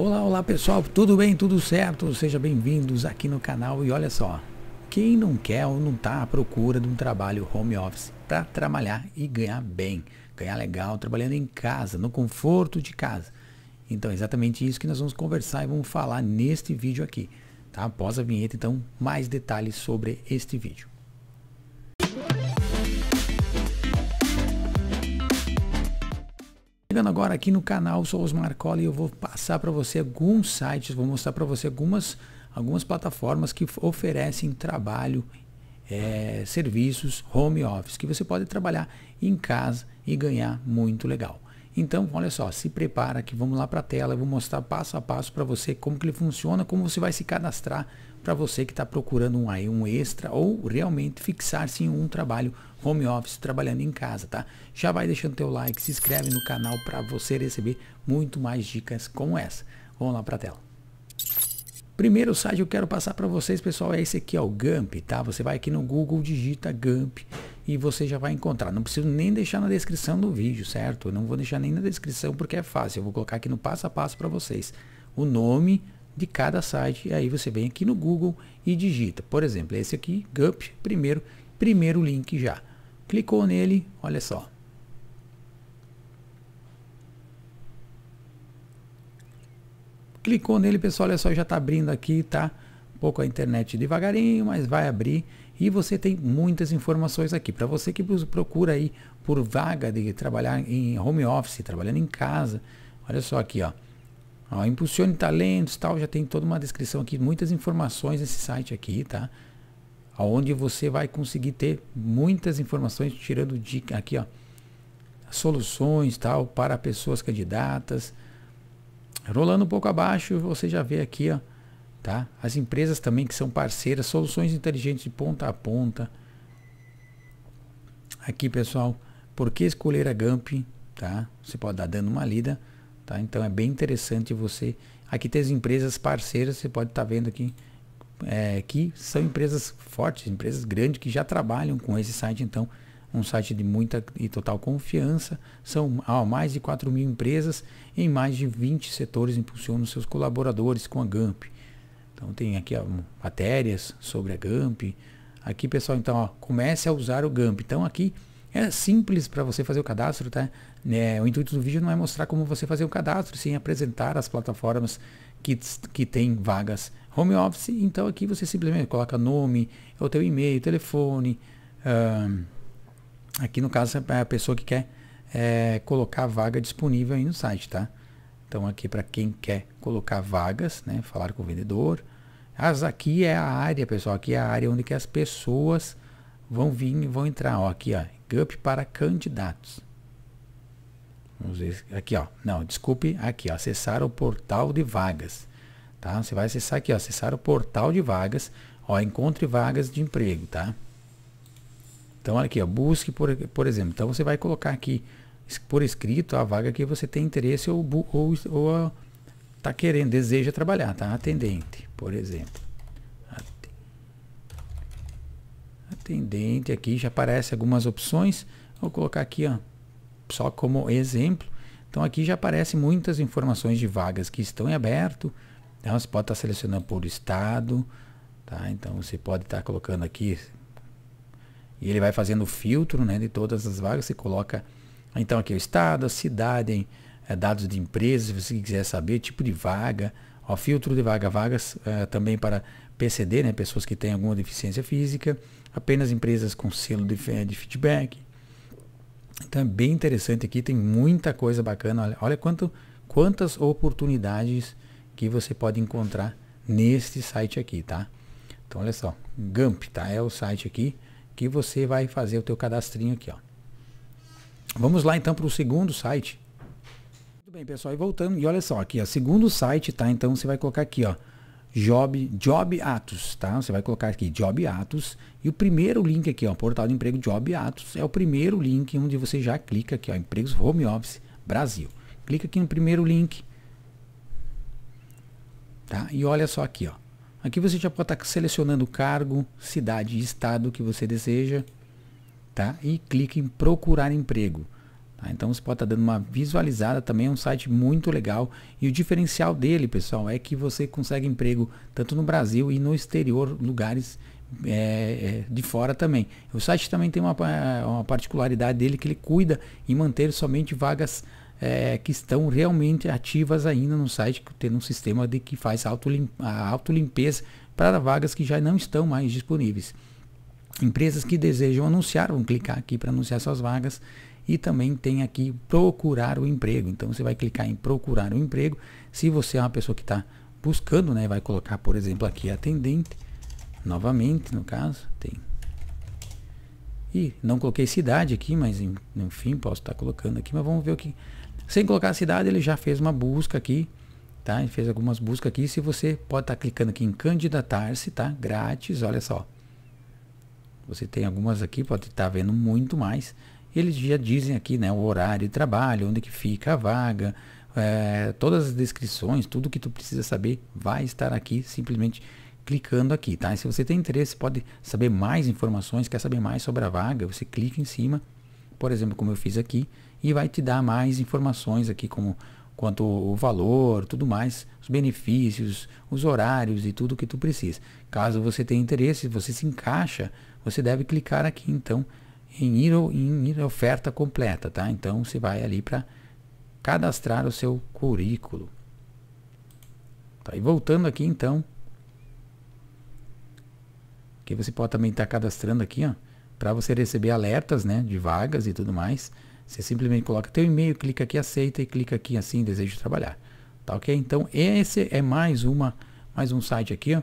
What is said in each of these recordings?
Olá, olá pessoal, tudo bem, tudo certo? Sejam bem-vindos aqui no canal e olha só, quem não quer ou não está à procura de um trabalho home office para trabalhar e ganhar bem, ganhar legal, trabalhando em casa, no conforto de casa. Então é exatamente isso que nós vamos conversar e vamos falar neste vídeo aqui, tá? Após a vinheta, então, mais detalhes sobre este vídeo. Chegando agora aqui no canal, sou Osmar Cola e eu vou passar para você alguns sites, vou mostrar para você algumas, algumas plataformas que oferecem trabalho, é, serviços, home office, que você pode trabalhar em casa e ganhar muito legal. Então, olha só, se prepara que vamos lá para a tela, eu vou mostrar passo a passo para você como que ele funciona, como você vai se cadastrar para você que está procurando um, aí, um extra ou realmente fixar-se em um trabalho home office, trabalhando em casa, tá? Já vai deixando teu like, se inscreve no canal para você receber muito mais dicas como essa. Vamos lá para a tela. Primeiro site que eu quero passar para vocês, pessoal, é esse aqui, ó, o Gamp tá? Você vai aqui no Google, digita Gamp e você já vai encontrar. Não preciso nem deixar na descrição do vídeo, certo? Eu não vou deixar nem na descrição porque é fácil. Eu vou colocar aqui no passo a passo para vocês. O nome, de cada site. E aí você vem aqui no Google e digita. Por exemplo, esse aqui, GUP, primeiro, primeiro link já. Clicou nele, olha só. Clicou nele, pessoal, olha só, já está abrindo aqui, tá? Um pouco a internet devagarinho, mas vai abrir. E você tem muitas informações aqui. Para você que procura aí por vaga de trabalhar em home office, trabalhando em casa, olha só aqui, ó Ó, impulsione talentos, tal, já tem toda uma descrição aqui, muitas informações nesse site aqui, tá? Onde você vai conseguir ter muitas informações, tirando dica aqui, ó, soluções, tal, para pessoas candidatas. Rolando um pouco abaixo, você já vê aqui, ó, tá? As empresas também que são parceiras, soluções inteligentes de ponta a ponta. Aqui, pessoal, por que escolher a Gamp, tá? Você pode dar dando uma lida. Tá? Então é bem interessante você. Aqui tem as empresas parceiras, você pode estar tá vendo aqui, é, que são empresas fortes, empresas grandes que já trabalham com esse site. Então, um site de muita e total confiança. São ó, mais de 4 mil empresas em mais de 20 setores impulsionam seus colaboradores com a GAMP. Então tem aqui ó, matérias sobre a GAMP. Aqui pessoal, então ó, comece a usar o GAMP. Então aqui é simples para você fazer o cadastro, tá? É, o intuito do vídeo não é mostrar como você fazer o cadastro, sim apresentar as plataformas que, que tem vagas home office. Então aqui você simplesmente coloca nome, o teu e-mail, telefone. aqui no caso é a pessoa que quer é, colocar a vaga disponível aí no site, tá? Então aqui para quem quer colocar vagas, né? Falar com o vendedor. As, aqui é a área, pessoal. Aqui é a área onde que as pessoas vão vir e vão entrar. Ó, aqui, ó backup para candidatos. Vamos ver aqui, ó. Não, desculpe, aqui, ó, acessar o portal de vagas. Tá? Você vai acessar aqui, ó, acessar o portal de vagas, ó, encontre vagas de emprego, tá? Então aqui, ó, busque por, por exemplo. Então você vai colocar aqui por escrito a vaga que você tem interesse ou ou, ou tá querendo, deseja trabalhar, tá? Atendente, por exemplo. tendente aqui, já aparece algumas opções. Vou colocar aqui, ó, só como exemplo. Então aqui já aparecem muitas informações de vagas que estão em aberto. Então você pode estar selecionando por estado, tá? Então você pode estar colocando aqui e ele vai fazendo o filtro, né, de todas as vagas. Você coloca então aqui é o estado, a cidade, é, dados de empresas, se você quiser saber tipo de vaga, ó, filtro de vaga, vagas é, também para PCD, né, pessoas que têm alguma deficiência física, apenas empresas com selo de, feedback. Então é bem interessante aqui, tem muita coisa bacana. Olha, olha quanto, quantas oportunidades que você pode encontrar neste site aqui, tá? Então olha só, Gamp, tá? É o site aqui que você vai fazer o teu cadastrinho aqui, ó. Vamos lá então para o segundo site. Tudo bem, pessoal, e voltando, e olha só, aqui, ó, segundo site, tá? Então você vai colocar aqui, ó, Job, Job Atos, tá? Você vai colocar aqui Job Atos e o primeiro link aqui, ó, portal de emprego Job Atos é o primeiro link onde você já clica aqui, ó, empregos home office Brasil. Clica aqui no primeiro link, tá? E olha só aqui, ó. Aqui você já pode estar tá selecionando o cargo, cidade e estado que você deseja, tá? E clica em procurar emprego. Tá? Então você pode estar tá dando uma visualizada também, é um site muito legal. E o diferencial dele, pessoal, é que você consegue emprego tanto no Brasil e no exterior, lugares é, é, de fora também. O site também tem uma, uma, particularidade dele que ele cuida em manter somente vagas é, que estão realmente ativas ainda no site, tendo um sistema de que faz autolim, limpeza para vagas que já não estão mais disponíveis. Empresas que desejam anunciar vão clicar aqui para anunciar suas vagas e também tem aqui procurar o emprego. Então você vai clicar em procurar o emprego. Se você é uma pessoa que está buscando, né, vai colocar, por exemplo, aqui atendente, novamente, no caso, tem. E não coloquei cidade aqui, mas enfim, posso estar tá colocando aqui, mas vamos ver o que. Sem colocar a cidade, ele já fez uma busca aqui, tá? Ele fez algumas buscas aqui. Se você pode estar tá clicando aqui em candidatar-se, tá? Grátis, olha só. Você tem algumas aqui, pode estar tá vendo muito mais eles já dizem aqui né, o horário de trabalho, onde que fica a vaga, é, todas as descrições, tudo que tu precisa saber vai estar aqui simplesmente clicando aqui, tá? E se você tem interesse, pode saber mais informações, quer saber mais sobre a vaga, você clica em cima, por exemplo, como eu fiz aqui, e vai te dar mais informações aqui como quanto o valor, tudo mais, os benefícios, os horários e tudo que tu precisa. Caso você tenha interesse, você se encaixa, você deve clicar aqui então em ir, em ir oferta completa, tá? Então você vai ali para cadastrar o seu currículo. Tá? E voltando aqui então, que você pode também estar tá cadastrando aqui, ó, para você receber alertas, né, de vagas e tudo mais. Você simplesmente coloca teu e-mail, clica aqui aceita e clica aqui assim desejo trabalhar. Tá OK? Então, esse é mais uma mais um site aqui, ó,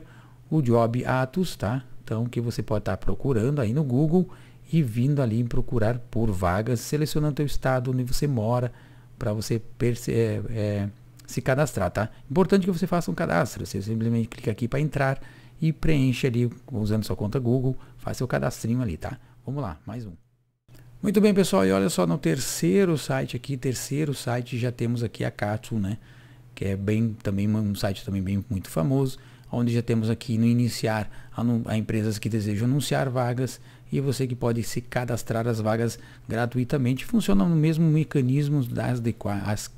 o Job Atos, tá? Então, que você pode estar tá procurando aí no Google e vindo ali procurar por vagas, selecionando o estado onde você mora, para você é, é, se cadastrar, tá? Importante que você faça um cadastro, você simplesmente clica aqui para entrar e preenche ali usando sua conta Google, faz seu cadastrinho ali, tá? Vamos lá, mais um. Muito bem, pessoal, e olha só, no terceiro site aqui, terceiro site, já temos aqui a Katsu, né? Que é bem, também um site também bem muito famoso, onde já temos aqui no iniciar a, a empresas que desejam anunciar vagas, e você que pode se cadastrar as vagas gratuitamente. Funcionam no mesmo mecanismo das, de, as,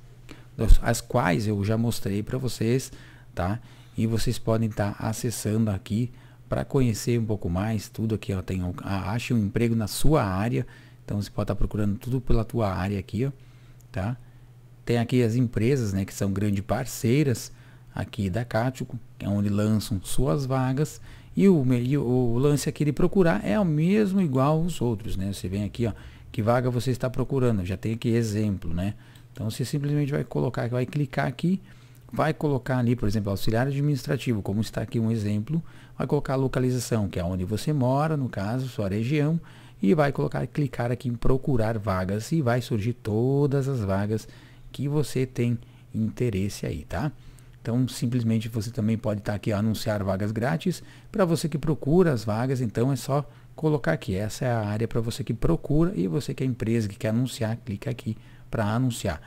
as quais eu já mostrei para vocês, tá? E vocês podem estar tá acessando aqui para conhecer um pouco mais tudo aqui, ó, tem a, ache um emprego na sua área. Então você pode estar tá procurando tudo pela tua área aqui, ó, tá? Tem aqui as empresas, né, que são grandes parceiras aqui da Cático, é onde lançam suas vagas e o, e o lance aqui de procurar é o mesmo igual os outros, né? Você vem aqui, ó, que vaga você está procurando, já tem aqui exemplo, né? Então você simplesmente vai colocar, vai clicar aqui, vai colocar ali, por exemplo, auxiliar administrativo, como está aqui um exemplo, vai colocar a localização, que é onde você mora, no caso, sua região, e vai colocar, clicar aqui em procurar vagas e vai surgir todas as vagas que você tem interesse aí, tá? Então, simplesmente você também pode estar aqui anunciar vagas grátis. Para você que procura as vagas, então é só colocar aqui. Essa é a área para você que procura e você que é empresa, que quer anunciar, clica aqui para anunciar.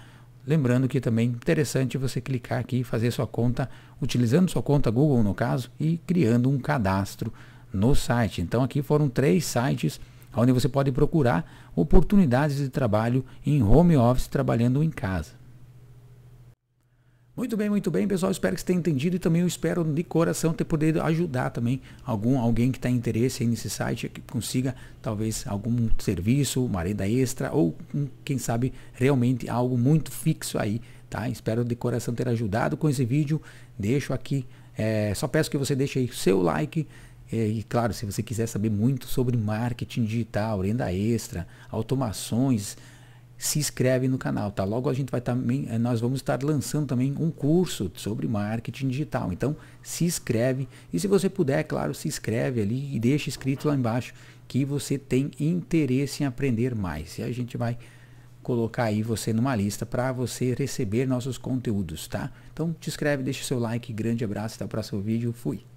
Lembrando que também é interessante você clicar aqui e fazer sua conta, utilizando sua conta Google no caso, e criando um cadastro no site. Então aqui foram três sites onde você pode procurar oportunidades de trabalho em home office trabalhando em casa. Muito bem, muito bem, pessoal. Espero que você tenha entendido e também eu espero de coração ter podido ajudar também algum alguém que está interesse aí nesse site, que consiga talvez algum serviço, uma renda extra ou hum, quem sabe realmente algo muito fixo aí, tá? Espero de coração ter ajudado com esse vídeo. Deixo aqui, é, só peço que você deixe aí seu like, é, e claro, se você quiser saber muito sobre marketing digital, renda extra, automações, se inscreve no canal, tá? Logo a gente vai também, tá eh, nós vamos estar lançando também um curso sobre marketing digital. Então, se inscreve e se você puder, é claro, se inscreve ali e deixa escrito lá embaixo que você tem interesse em aprender mais. E a gente vai colocar aí você numa lista para você receber nossos conteúdos, tá? Então, te inscreve, deixa seu like, grande abraço, até o próximo vídeo, fui.